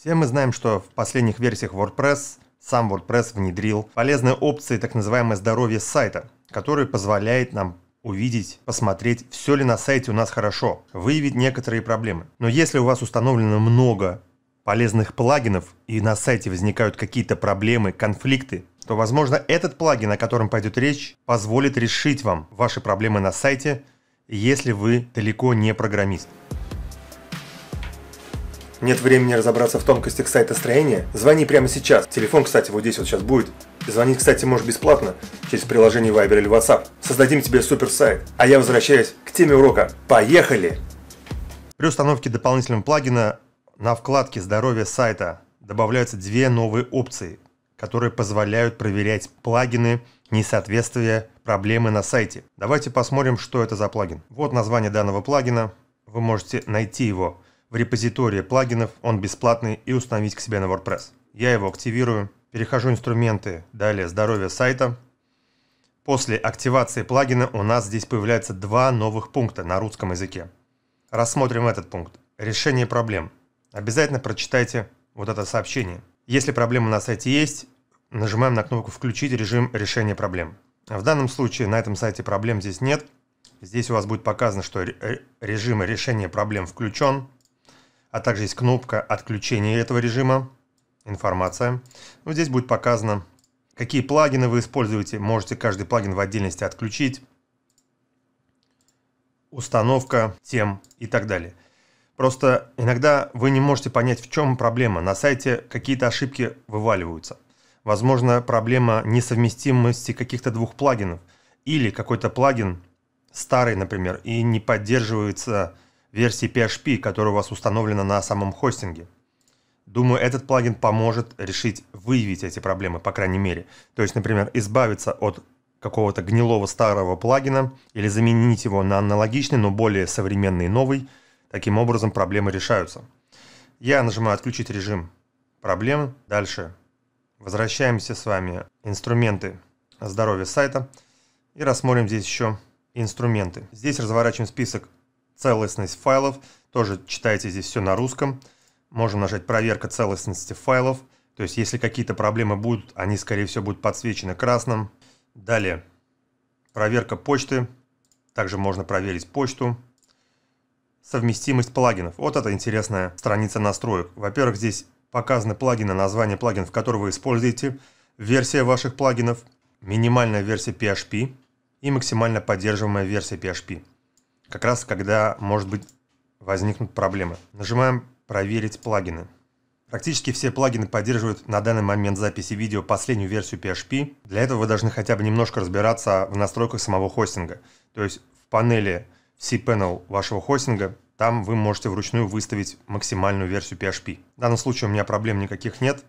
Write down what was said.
Все мы знаем, что в последних версиях WordPress сам WordPress внедрил полезные опции так называемое здоровье сайта, который позволяет нам увидеть, посмотреть, все ли на сайте у нас хорошо, выявить некоторые проблемы. Но если у вас установлено много полезных плагинов и на сайте возникают какие-то проблемы, конфликты, то, возможно, этот плагин, о котором пойдет речь, позволит решить вам ваши проблемы на сайте, если вы далеко не программист. Нет времени разобраться в тонкостях сайта строения? Звони прямо сейчас. Телефон, кстати, вот здесь вот сейчас будет. Звонить, кстати, можешь бесплатно через приложение Viber или WhatsApp. Создадим тебе супер сайт. А я возвращаюсь к теме урока. Поехали! При установке дополнительного плагина на вкладке «Здоровье сайта» добавляются две новые опции, которые позволяют проверять плагины несоответствия проблемы на сайте. Давайте посмотрим, что это за плагин. Вот название данного плагина. Вы можете найти его в репозитории плагинов, он бесплатный и установить к себе на WordPress. Я его активирую, перехожу инструменты, далее здоровье сайта. После активации плагина у нас здесь появляются два новых пункта на русском языке. Рассмотрим этот пункт. Решение проблем. Обязательно прочитайте вот это сообщение. Если проблема на сайте есть, нажимаем на кнопку «Включить режим решения проблем». В данном случае на этом сайте проблем здесь нет. Здесь у вас будет показано, что режим решения проблем включен а также есть кнопка отключения этого режима, информация. Вот ну, здесь будет показано, какие плагины вы используете. Можете каждый плагин в отдельности отключить, установка тем и так далее. Просто иногда вы не можете понять, в чем проблема. На сайте какие-то ошибки вываливаются. Возможно, проблема несовместимости каких-то двух плагинов. Или какой-то плагин старый, например, и не поддерживается версии PHP, которая у вас установлена на самом хостинге. Думаю, этот плагин поможет решить, выявить эти проблемы, по крайней мере. То есть, например, избавиться от какого-то гнилого старого плагина или заменить его на аналогичный, но более современный новый. Таким образом, проблемы решаются. Я нажимаю «Отключить режим проблем». Дальше возвращаемся с вами «Инструменты здоровья сайта» и рассмотрим здесь еще инструменты. Здесь разворачиваем список целостность файлов. Тоже читайте здесь все на русском. Можем нажать «Проверка целостности файлов». То есть, если какие-то проблемы будут, они, скорее всего, будут подсвечены красным. Далее, проверка почты. Также можно проверить почту. Совместимость плагинов. Вот это интересная страница настроек. Во-первых, здесь показаны плагины, название плагинов, которые вы используете, версия ваших плагинов, минимальная версия PHP и максимально поддерживаемая версия PHP как раз когда, может быть, возникнут проблемы. Нажимаем «Проверить плагины». Практически все плагины поддерживают на данный момент записи видео последнюю версию PHP. Для этого вы должны хотя бы немножко разбираться в настройках самого хостинга. То есть в панели cPanel вашего хостинга там вы можете вручную выставить максимальную версию PHP. В данном случае у меня проблем никаких нет.